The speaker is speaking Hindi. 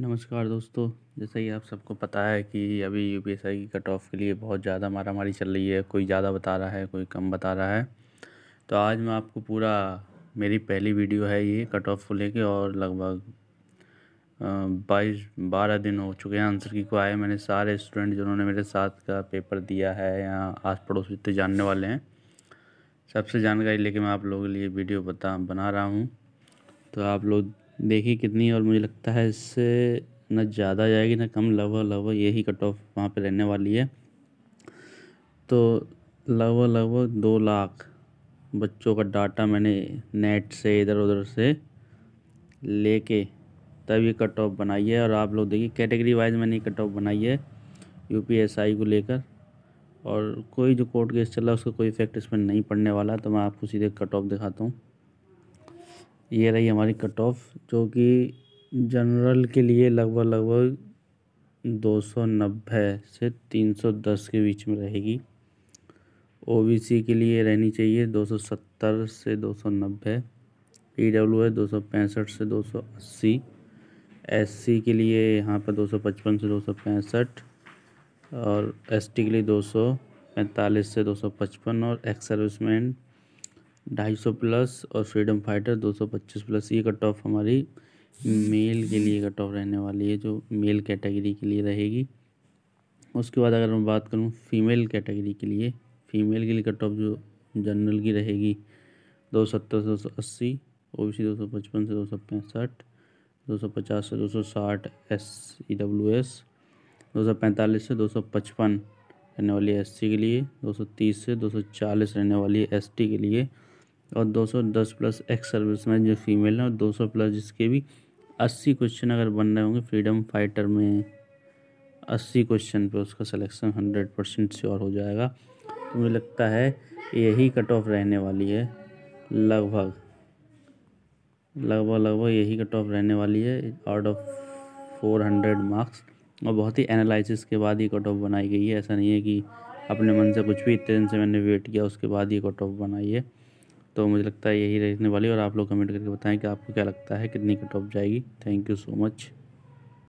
नमस्कार दोस्तों जैसा कि आप सबको पता है कि अभी यू पी एस आई की कट ऑफ के लिए बहुत ज़्यादा मारा मारी चल रही है कोई ज़्यादा बता रहा है कोई कम बता रहा है तो आज मैं आपको पूरा मेरी पहली वीडियो है ये कट ऑफ को लेके और लगभग बाईस बारह दिन हो चुके हैं आंसर की को आए मैंने सारे स्टूडेंट जिन्होंने मेरे साथ का पेपर दिया है या आस पड़ोस जितने जानने वाले हैं सबसे जानकारी लेके मैं आप लोगों के लिए वीडियो बता बना रहा हूँ तो आप लोग देखिए कितनी और मुझे लगता है इससे ना ज़्यादा जाएगी ना कम लव लव यही कट ऑफ वहाँ पर रहने वाली है तो लव लव दो लाख बच्चों का डाटा मैंने नेट से इधर उधर से लेके तब ये कट ऑफ बनाई है और आप लोग देखिए कैटेगरी वाइज मैंने ये कट ऑफ बनाई है यू पी एस आई को लेकर और कोई जो कोर्ट केस चल रहा है उसका कोई इफेक्ट इसमें नहीं पड़ने वाला तो मैं आपको सीधे कट ऑफ दिखाता हूँ ये रही हमारी कट ऑफ जो कि जनरल के लिए लगभग लगभग दो सौ नब्बे से तीन सौ दस के बीच में रहेगी ओ बी सी के लिए रहनी चाहिए दो सौ सत्तर से दो सौ नब्बे पी डब्ल्यू है दो सौ पैंसठ से दो सौ अस्सी एस सी के लिए यहाँ पर दो सौ पचपन से दो सौ पैंसठ और एस टी के लिए दो सौ पैंतालीस से दो सौ पचपन और एक्स सर्विसमैन ढाई सौ प्लस और फ्रीडम फाइटर दो सौ पच्चीस प्लस ये कट ऑफ हमारी मेल के लिए कट ऑफ रहने वाली है जो मेल कैटेगरी के लिए रहेगी उसके बाद अगर मैं बात करूँ फीमेल कैटेगरी के लिए फीमेल के लिए कट ऑफ जो जनरल की रहेगी दो सत्तर से दो सौ अस्सी ओ बी सी दो सौ पचपन से दो सौ पैंसठ दो सौ पचास से दो सौ साठ एस ई डब्ल्यू एस दो सौ पैंतालीस से दो सौ पचपन रहने वाली एस सी के लिए दो सौ तीस से दो सौ चालीस रहने वाली एस टी के लिए और 210 प्लस एक्स सर्विसमैन जो फीमेल हैं और 200 प्लस जिसके भी 80 क्वेश्चन अगर बन रहे होंगे फ्रीडम फाइटर में 80 क्वेश्चन पे उसका सिलेक्शन 100 परसेंट श्योर हो जाएगा तो मुझे लगता है यही कट ऑफ रहने वाली है लगभग लगभग लगभग यही कट ऑफ रहने वाली है out of four hundred marks और बहुत ही एनालिसिस के बाद ही कट ऑफ बनाई गई है ऐसा नहीं है कि अपने मन से कुछ भी इतने से मैंने वेट किया उसके बाद ही कट ऑफ बनाई है तो मुझे लगता है यही रहने वाली और आप लोग कमेंट करके बताएं कि आपको क्या लगता है कितनी कट ऑफ जाएगी थैंक यू सो मच